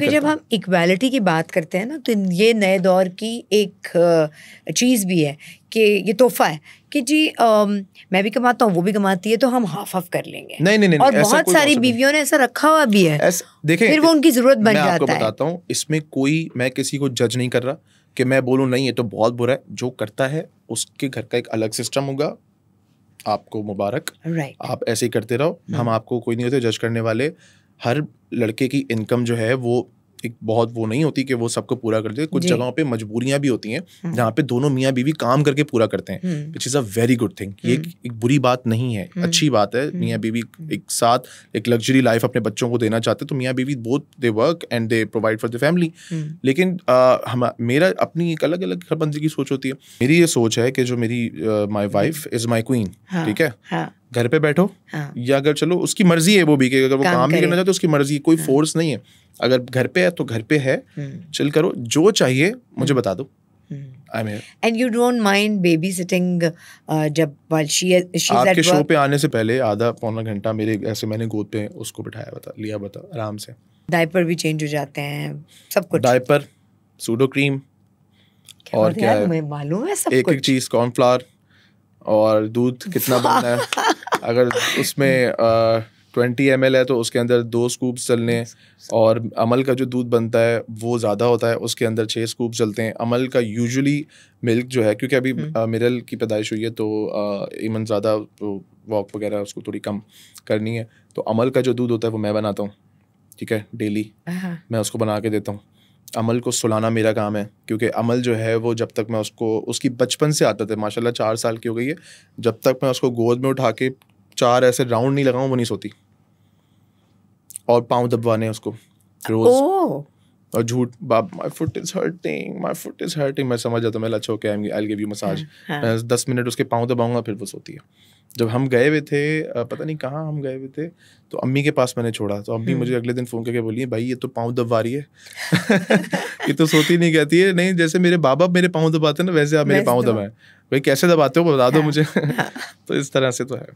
फिर जब हम इक्वालिटी की बात करते हैं ना तो ये नए दौर की एक चीज़ भी है कि ये तोहफा है कि जी आ, मैं भी कमाता हूँ वो भी कमाती है तो हम हाफ हाफ कर लेंगे नहीं नहीं नहीं और बहुत सारी बीवियों ने ऐसा रखा हुआ भी है देखें फिर वो उनकी जरूरत बन जाता है आपको बताता हूँ इसमें कोई मैं किसी को जज नहीं कर रहा कि मैं बोलूँ नहीं ये तो बहुत बुरा है जो करता है उसके घर का एक अलग सिस्टम होगा आपको मुबारक right. आप ऐसे ही करते रहो हम hmm. आपको कोई नहीं होते जज करने वाले हर लड़के की इनकम जो है वो एक बहुत वो नहीं होती कि वो सबको पूरा कर दे कुछ जगहों पे मजबूरियां भी होती हैं हम्म। जहाँ पे दोनों मियाँ बीवी काम करके पूरा करते हैं which is a very good thing ये हम्म। एक बुरी बात नहीं है हम्म। अच्छी बात है मियाँ बीवी एक साथ एक लग्जरी लाइफ अपने बच्चों को देना चाहते तो मियाँ बीवी both they work and they provide for the family लेकिन हम मेरा अपनी एक अलग अलग बंदी की सोच होती है मेरी ये सोच है कि जो मेरी my wife is my queen ठीक है हाँ। घर पे बैठो हाँ. या अगर चलो उसकी मर्जी है वो भी कि अगर वो काम, काम भी करना चाहते तो उसकी मर्जी कोई हाँ. फोर्स नहीं है अगर घर पे है तो घर पे है चल हम्म। करो जो चाहिए मुझे हम्म। बता दो and you don't mind baby sitting जब शी शी आपके शो पे आने से पहले आधा पौना घंटा मेरे ऐसे मैंने गोद पे उसको बिठाया बता लिया बता आराम से डायपर भी चेंज हो जाते हैं सब कुछ डायपर सूडो क्रीम और क्या है मालूम है सब एक एक चीज कॉर्नफ्लावर और दूध कितना बनना है अगर उसमें ट्वेंटी एम है तो उसके अंदर दो स्कूप चलने और अमल का जो दूध बनता है वो ज़्यादा होता है उसके अंदर छः स्कूप चलते हैं अमल का यूजुअली मिल्क जो है क्योंकि अभी हम्म। मिरल की पैदाइश हुई है तो इमन ज़्यादा वॉक वगैरह उसको थोड़ी कम करनी है तो अमल का जो दूध होता है वो मैं बनाता हूँ ठीक है डेली मैं उसको बना के देता हूँ अमल को सुलाना मेरा काम है क्योंकि अमल जो है वो जब तक मैं उसको उसकी बचपन से आदत है माशाल्लाह चार साल की हो गई है जब तक मैं उसको गोद में उठा के चार ऐसे राउंड नहीं लगाऊं वो नहीं सोती और पाँव दबवाने उसको रोज oh. और झूठ बाप my foot is hurting my foot is hurting मैं समझ जाता हाँ, हाँ। मैं अच्छा okay I I give you massage दस मिनट उसके पाँव दबाऊंगा फिर वो सोती है जब हम गए हुए थे पता नहीं कहाँ हम गए हुए थे तो अम्मी के पास मैंने छोड़ा तो अम्मी मुझे हम्म। अगले दिन फ़ोन करके बोली भाई ये तो पाँव दबवा रही है ये तो सोती नहीं कहती है नहीं जैसे मेरे बाबा मेरे पाँव दबाते हैं ना वैसे आप मेरे पाँव तो। दबाएं भाई कैसे दबाते हो बता दो हाँ। मुझे तो इस तरह से तो है